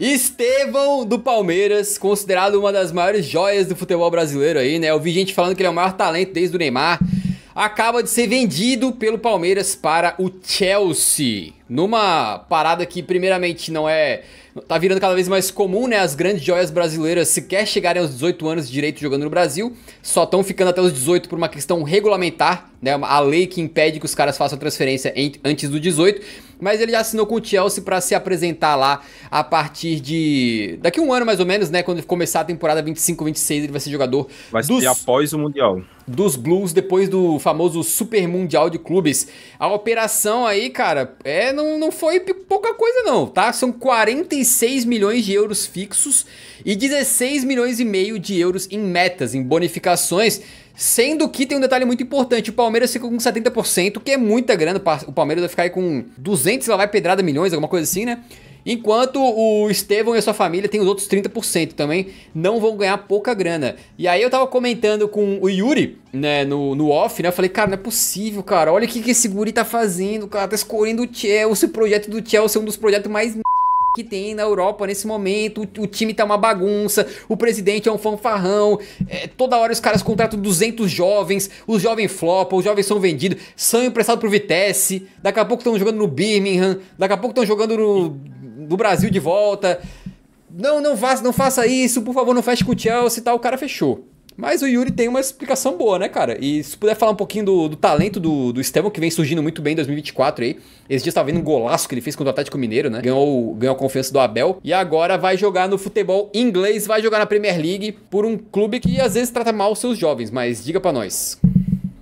Estevão do Palmeiras, considerado uma das maiores joias do futebol brasileiro aí, né? Eu vi gente falando que ele é o maior talento desde o Neymar. Acaba de ser vendido pelo Palmeiras para o Chelsea numa parada que primeiramente não é tá virando cada vez mais comum, né? As grandes joias brasileiras sequer chegarem aos 18 anos de direito jogando no Brasil, só estão ficando até os 18 por uma questão regulamentar, né? A lei que impede que os caras façam transferência antes do 18. Mas ele já assinou com o Chelsea para se apresentar lá a partir de. daqui um ano mais ou menos, né? Quando começar a temporada 25-26, ele vai ser jogador. Vai dos... ser após o Mundial. Dos Blues, depois do famoso Super Mundial de Clubes. A operação aí, cara, é não, não foi pouca coisa não, tá? São 46 milhões de euros fixos e 16 milhões e meio de euros em metas, em bonificações, sendo que tem um detalhe muito importante, o Palmeiras fica com 70%, que é muita grana, o Palmeiras vai ficar aí com 200, lá vai pedrada milhões, alguma coisa assim, né? Enquanto o Estevão e a sua família tem os outros 30% também, não vão ganhar pouca grana. E aí eu tava comentando com o Yuri, né, no, no off, né? Eu falei, cara, não é possível, cara. Olha o que, que esse guri tá fazendo, cara. Tá escolhendo o Chelsea, o projeto do Chelsea é um dos projetos mais que tem na Europa nesse momento. O, o, time tá uma bagunça, o presidente é um fanfarrão. É, toda hora os caras contratam 200 jovens, os jovens flopam, os jovens são vendidos, são emprestados pro Vitesse. Daqui a pouco estão jogando no Birmingham, daqui a pouco estão jogando no do Brasil de volta. Não, não faça, não faça isso, por favor, não feche com o Chelsea e tal. O cara fechou. Mas o Yuri tem uma explicação boa, né, cara? E se puder falar um pouquinho do, do talento do, do Estevão, que vem surgindo muito bem em 2024 aí. Esse dia estava vendo um golaço que ele fez contra o Atlético Mineiro, né? Ganhou, ganhou a confiança do Abel. E agora vai jogar no futebol inglês, vai jogar na Premier League por um clube que às vezes trata mal os seus jovens. Mas diga para nós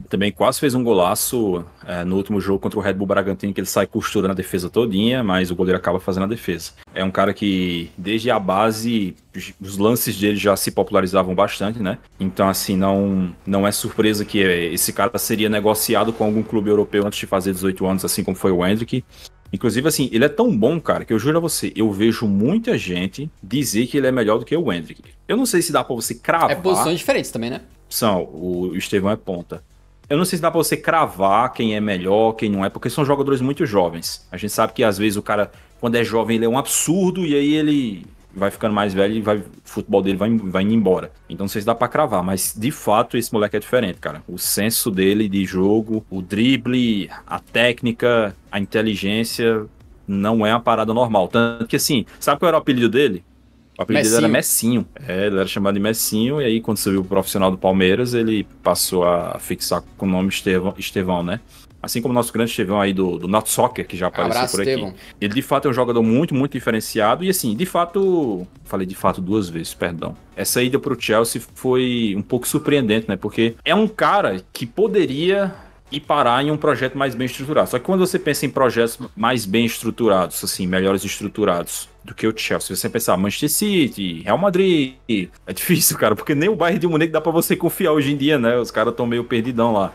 também quase fez um golaço é, no último jogo contra o Red Bull Bragantino, que ele sai costurando a defesa todinha, mas o goleiro acaba fazendo a defesa. É um cara que, desde a base, os lances dele já se popularizavam bastante, né? Então, assim, não, não é surpresa que é, esse cara seria negociado com algum clube europeu antes de fazer 18 anos, assim como foi o Hendrick. Inclusive, assim, ele é tão bom, cara, que eu juro a você, eu vejo muita gente dizer que ele é melhor do que o Hendrick. Eu não sei se dá para você cravar. É posições diferentes também, né? São, o Estevão é ponta eu não sei se dá pra você cravar quem é melhor, quem não é, porque são jogadores muito jovens. A gente sabe que às vezes o cara, quando é jovem, ele é um absurdo e aí ele vai ficando mais velho e vai, o futebol dele vai, vai indo embora. Então não sei se dá pra cravar, mas de fato esse moleque é diferente, cara. O senso dele de jogo, o drible, a técnica, a inteligência, não é uma parada normal. Tanto que assim, sabe qual era o apelido dele? O apelido era Messinho. É, ele era chamado de Messinho, e aí quando subiu o profissional do Palmeiras, ele passou a fixar com o nome Estevão, Estevão né? Assim como o nosso grande Estevão aí do, do Not Soccer, que já apareceu Abraço, por aqui. Estevão. Ele de fato é um jogador muito, muito diferenciado. E assim, de fato. Falei de fato duas vezes, perdão. Essa ida pro Chelsea foi um pouco surpreendente, né? Porque é um cara que poderia e parar em um projeto mais bem estruturado. Só que quando você pensa em projetos mais bem estruturados, assim, melhores estruturados do que o Chelsea, você pensar ah, Manchester City, Real Madrid, é difícil, cara, porque nem o bairro de Munique dá para você confiar hoje em dia, né? Os caras estão meio perdidão lá.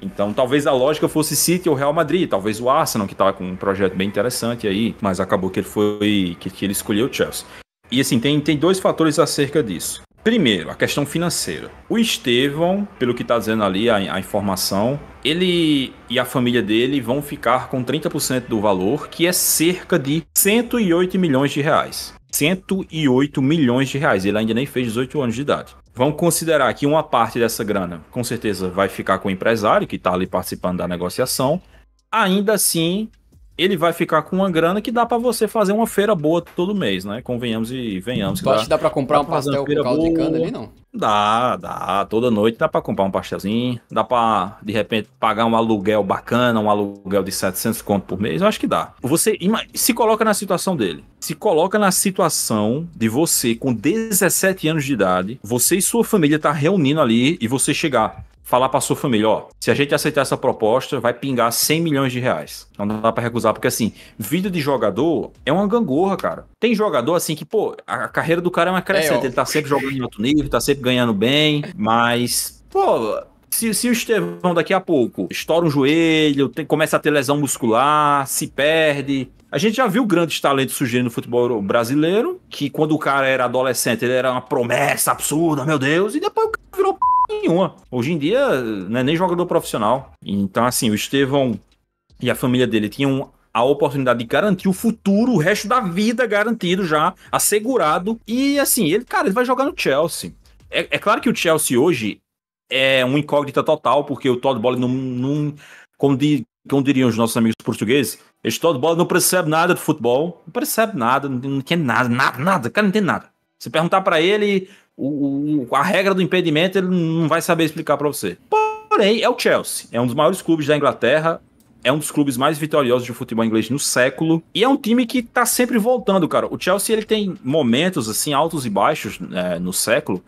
Então, talvez a lógica fosse City ou Real Madrid, talvez o Arsenal, que tá com um projeto bem interessante aí, mas acabou que ele foi que, que ele escolheu o Chelsea. E assim, tem, tem dois fatores acerca disso. Primeiro, a questão financeira. O Estevão, pelo que está dizendo ali a, a informação, ele e a família dele vão ficar com 30% do valor, que é cerca de 108 milhões de reais. 108 milhões de reais. Ele ainda nem fez 18 anos de idade. Vamos considerar que uma parte dessa grana, com certeza, vai ficar com o empresário que está ali participando da negociação. Ainda assim, ele vai ficar com uma grana que dá para você fazer uma feira boa todo mês, né? Convenhamos e venhamos. Tu acha que dá, para comprar dá um pastel com caldo boa. de cana ali, não? Dá, dá. Toda noite dá para comprar um pastelzinho. Dá para, de repente, pagar um aluguel bacana, um aluguel de 700 conto por mês. Eu acho que dá. Você se coloca na situação dele. Se coloca na situação de você, com 17 anos de idade, você e sua família tá reunindo ali e você chegar falar para sua família, ó, se a gente aceitar essa proposta, vai pingar 100 milhões de reais. não dá para recusar, porque assim, vida de jogador é uma gangorra, cara. Tem jogador assim que, pô, a carreira do cara é uma crescente, é, ele tá sempre jogando em alto nível, tá sempre ganhando bem, mas, pô, se, se, o Estevão daqui a pouco estoura um joelho, tem, começa a ter lesão muscular, se perde. A gente já viu grandes talentos surgindo no futebol brasileiro, que quando o cara era adolescente, ele era uma promessa absurda, meu Deus, e depois nenhuma. Hoje em dia, não é nem jogador profissional. Então, assim, o Estevão e a família dele tinham a oportunidade de garantir o futuro, o resto da vida garantido já, assegurado. E, assim, ele, cara, ele vai jogar no Chelsea. É, é claro que o Chelsea hoje é uma incógnita total, porque o Todd Bolle não, não como, di, como, diriam os nossos amigos portugueses, este Todd bola não percebe nada de futebol, não percebe nada, não, não quer nada, nada, nada, cara, não tem nada. Se perguntar para ele, o, o, a regra do impedimento ele não vai saber explicar para você. Porém, é o Chelsea. É um dos maiores clubes da Inglaterra. É um dos clubes mais vitoriosos de futebol inglês no século. E é um time que tá sempre voltando, cara. O Chelsea ele tem momentos, assim, altos e baixos é, no século,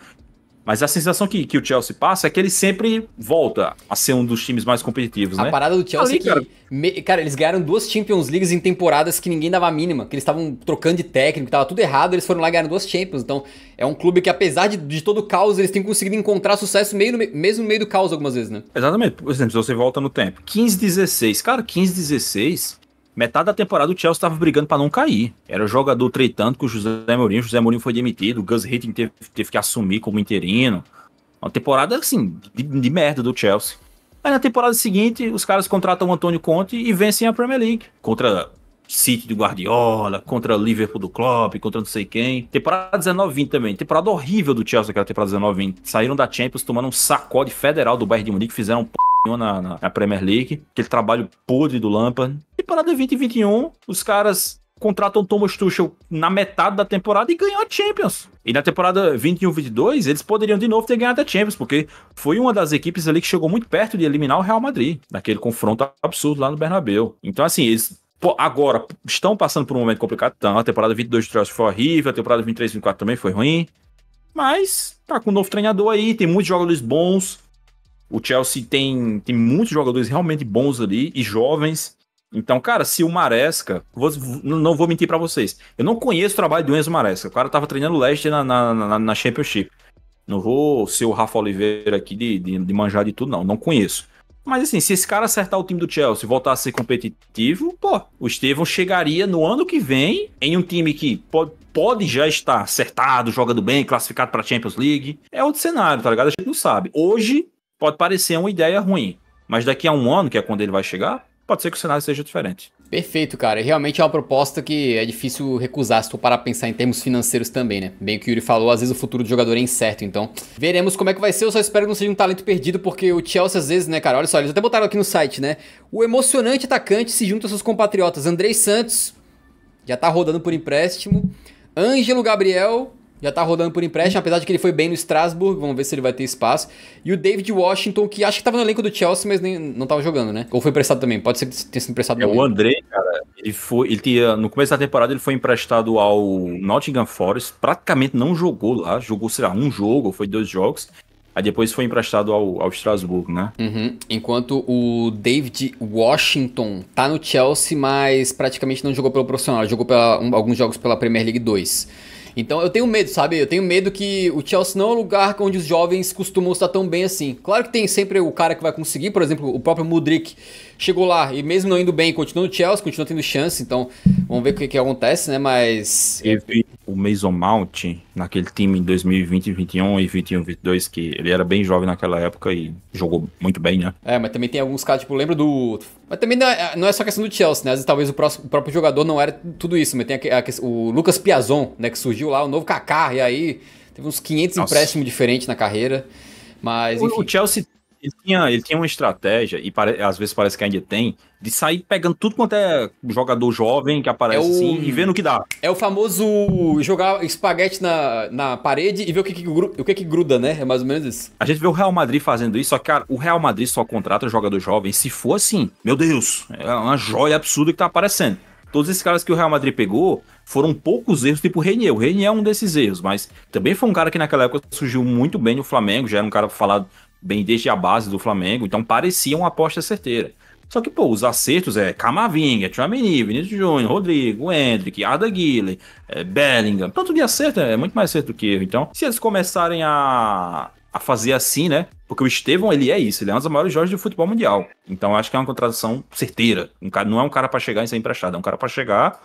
mas a sensação que, que o Chelsea passa é que ele sempre volta a ser um dos times mais competitivos, a né? A parada do Chelsea Ali, é que, cara... Me, cara, eles ganharam duas Champions Leagues em temporadas que ninguém dava a mínima, que eles estavam trocando de técnico, tava tudo errado, eles foram lá e ganharam duas Champions. Então, é um clube que apesar de, de todo o caos, eles têm conseguido encontrar sucesso meio no, mesmo no meio do caos algumas vezes, né? Exatamente. Por exemplo, se você volta no tempo, 15 16. Cara, 15 16 Metade da temporada o Chelsea estava brigando para não cair. Era jogador treitando com o José Mourinho. O José Mourinho foi demitido. O Gus Hitting teve, teve que assumir como interino. Uma temporada, assim, de, de, merda do Chelsea. Aí na temporada seguinte, os caras contratam o Antônio Conte e vencem a Premier League. Contra City do Guardiola, contra Liverpool do Klopp, contra não sei quem. Temporada 19-20 também. Temporada horrível do Chelsea, aquela temporada 19-20. Saíram da Champions tomando um sacode federal do Bayern de Munique, fizeram um p na, na Premier League, aquele trabalho podre do Lampard. E parada 2021, os caras contratam Thomas Tuchel na metade da temporada e ganham a Champions. E na temporada 21-22, eles poderiam de novo ter ganhado a Champions, porque foi uma das equipes ali que chegou muito perto de eliminar o Real Madrid, naquele confronto absurdo lá no Bernabeu. Então, assim, eles agora estão passando por um momento complicado. Então, a temporada 22 23 foi horrível, a temporada 23 24 também foi ruim. Mas tá com um novo treinador aí, tem muitos jogadores bons. O Chelsea tem, tem muitos jogadores realmente bons ali e jovens. Então, cara, se o Maresca, vou, não vou mentir para vocês, eu não conheço o trabalho do Enzo Maresca. O cara tava treinando o Leicester na, na, na, na Championship. Não vou ser o Rafa Oliveira aqui de, de, de manjar de tudo, não. Não conheço. Mas assim, se esse cara acertar o time do Chelsea e voltar a ser competitivo, pô, o Estevão chegaria no ano que vem em um time que pode, pode já estar acertado, jogando bem, classificado para Champions League. É outro cenário, tá ligado? A gente não sabe. Hoje, pode parecer uma ideia ruim, mas daqui a um ano, que é quando ele vai chegar, pode ser que o cenário seja diferente. Perfeito, cara. Realmente é uma proposta que é difícil recusar se tu parar a pensar em termos financeiros também, né? Bem que o Yuri falou, às vezes o futuro do jogador é incerto, então veremos como é que vai ser. Eu só espero que não seja um talento perdido, porque o Chelsea às vezes, né, cara? Olha só, eles até botaram aqui no site, né? O emocionante atacante se junta aos seus compatriotas. Andrei Santos já tá rodando por empréstimo. Ângelo Gabriel já tá rodando por empréstimo, apesar de que ele foi bem no Strasbourg, vamos ver se ele vai ter espaço. E o David Washington, que acho que tava no elenco do Chelsea, mas nem, não tava jogando, né? Ou foi emprestado também, pode ser que tenha sido emprestado. É, o André, cara, ele foi, ele tinha, no começo da temporada ele foi emprestado ao Nottingham Forest, praticamente não jogou lá, jogou, sei lá, um jogo, foi dois jogos. Aí depois foi emprestado ao, ao Strasbourg, né? Uhum. Enquanto o David Washington tá no Chelsea, mas praticamente não jogou pelo profissional, jogou pela, um, alguns jogos pela Premier League 2. Então eu tenho medo, sabe? Eu tenho medo que o Chelsea não é um lugar onde os jovens costumam estar tão bem assim. Claro que tem sempre o cara que vai conseguir, por exemplo, o próprio Mudrik chegou lá e mesmo não indo bem, continua no Chelsea, continua tendo chance, então vamos ver o que, que acontece, né? Mas. Teve Mason Mount naquele time em 2020, 21 e 21, 22, que ele era bem jovem naquela época e jogou muito bem, né? É, mas também tem alguns casos, tipo, lembro do. Mas também não é, não é só questão do Chelsea, né? Às vezes talvez o, próximo, o próprio jogador não era tudo isso, mas tem a, a, o Lucas Piazon, né? Que surgiu lá, o novo Kaká, e aí teve uns 500 Nossa. empréstimos diferentes na carreira. Mas, enfim. o Chelsea ele, tinha, ele tinha uma estratégia, e às vezes parece que ainda tem, de sair pegando tudo quanto é jogador jovem que aparece é o... assim e vendo o que dá. É o famoso jogar espaguete na, na parede e ver o que, que, o que, que gruda, né? É mais ou menos isso. A gente vê o Real Madrid fazendo isso, só que, cara, o Real Madrid só contrata jogador jovem se for assim. Meu Deus, é uma joia absurda que tá aparecendo todos esses caras que o Real Madrid pegou foram poucos erros, tipo o Renier. O Renier é um desses erros, mas também foi um cara que naquela época surgiu muito bem no Flamengo, já era um cara falado bem desde a base do Flamengo, então parecia uma aposta certeira. Só que, pô, os acertos é Camavinga, Tramini, Vinícius Júnior, Rodrigo, Hendrick, Arda Guile, é, Bellingham. Tanto de acerto é muito mais certo do que erro. Então, se eles começarem a, a fazer assim, né? Porque o Estevão, ele é isso, ele é um dos maiores jogos do futebol mundial. Então, acho que é uma contratação certeira. Um cara, não é um cara para chegar e ser emprestado, é um cara para chegar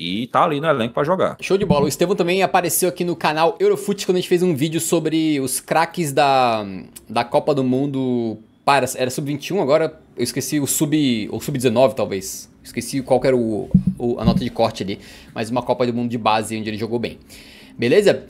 e tá ali no elenco para jogar. Show de bola. O Estevão também apareceu aqui no canal Eurofute quando a gente fez um vídeo sobre os craques da, da Copa do Mundo para era sub-21, agora eu esqueci o sub ou sub-19 talvez. Esqueci qual era o, o, a nota de corte ali, mas uma Copa do Mundo de base onde ele jogou bem. Beleza?